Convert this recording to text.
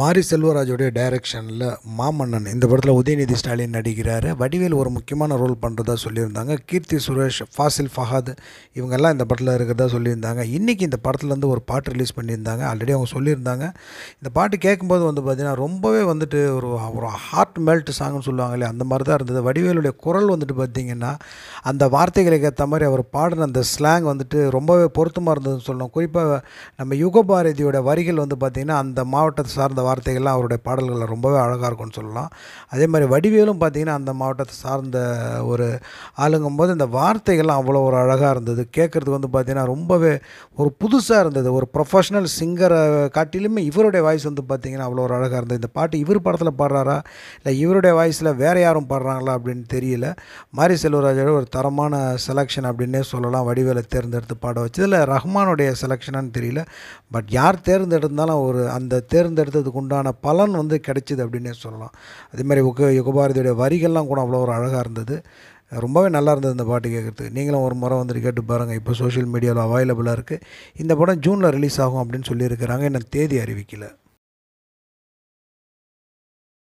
மாரி செல்வராஜுடைய டைரக்ஷனில் மாமன்னன் இந்த படத்தில் உதயநிதி ஸ்டாலின் நடிக்கிறார் வடிவேல் ஒரு முக்கியமான ரோல் பண்ணுறதா சொல்லியிருந்தாங்க கீர்த்தி சுரேஷ் ஃபாசில் ஃபஹாத் இவங்கெல்லாம் இந்த படத்தில் இருக்கிறதா சொல்லியிருந்தாங்க இன்றைக்கி இந்த படத்துலேருந்து ஒரு பாட்டு ரிலீஸ் பண்ணியிருந்தாங்க ஆல்ரெடி அவங்க சொல்லியிருந்தாங்க இந்த பாட்டு கேட்கும்போது வந்து பார்த்திங்கன்னா ரொம்பவே வந்துட்டு ஒரு ஒரு ஹார்ட் மெல்ட் சாங்னு சொல்லுவாங்களே அந்த மாதிரி தான் இருந்தது வடிவேலுடைய குரல் வந்துட்டு பார்த்திங்கன்னா அந்த வார்த்தைகளுக்கு ஏற்ற மாதிரி அவர் பாடின அந்த ஸ்லாங் வந்துட்டு ரொம்பவே பொருத்தமாக இருந்ததுன்னு சொல்லணும் குறிப்பாக நம்ம யுகபாரதியோட வரிகள் வந்து பார்த்திங்கன்னா அந்த மாவட்டத்தை சார்ந்த வார்த்தைகள்லாம் அவருடைய பாடல்களில் ரொம்பவே அழகாக இருக்கும்னு சொல்லலாம் அதே மாதிரி வடிவேலும் பார்த்திங்கன்னா அந்த மாவட்டத்தை சார்ந்த ஒரு ஆளுங்கும்போது இந்த வார்த்தைகள்லாம் அவ்வளோ ஒரு அழகாக இருந்தது கேட்குறதுக்கு வந்து பார்த்திங்கன்னா ரொம்பவே ஒரு புதுசாக இருந்தது ஒரு ப்ரொஃபஷ்னல் சிங்கரை காட்டிலுமே இவருடைய வாய்ஸ் வந்து பார்த்திங்கன்னா அவ்வளோ ஒரு அழகாக இருந்தது இந்த பாட்டு இவர் படத்தில் பாடுறாரா இல்லை இவருடைய வாய்ஸில் வேறு யாரும் பாடுறாங்களா அப்படின்னு தெரியல மாரி செல்வராஜோட ஒரு தரமான செலெக்ஷன் அப்படின்னே சொல்லலாம் வடிவேலை தேர்ந்தெடுத்து பாட வச்சு இதில் ரஹ்மானுடைய செலெக்ஷனான்னு தெரியல பட் யார் தேர்ந்தெடுத்தாலும் ஒரு அந்த தேர்ந்தெடுத்தது அதுக்குண்டான பலன் வந்து கிடைச்சிது அப்படின்னே சொல்லலாம் அதேமாதிரி உக யுகபாரதியுடைய வரிகள்லாம் கூட அவ்வளோ ஒரு அழகாக இருந்தது ரொம்பவே நல்லா இருந்தது இந்த பாட்டு கேட்குறதுக்கு நீங்களும் ஒரு முறை வந்துட்டு கேட்டு பாருங்கள் இப்போ சோஷியல் மீடியாவில் அவைலபிளாக இருக்குது இந்த படம் ஜூனில் ரிலீஸ் ஆகும் அப்படின்னு சொல்லியிருக்கிறாங்க என்ன தேதி அறிவிக்கலை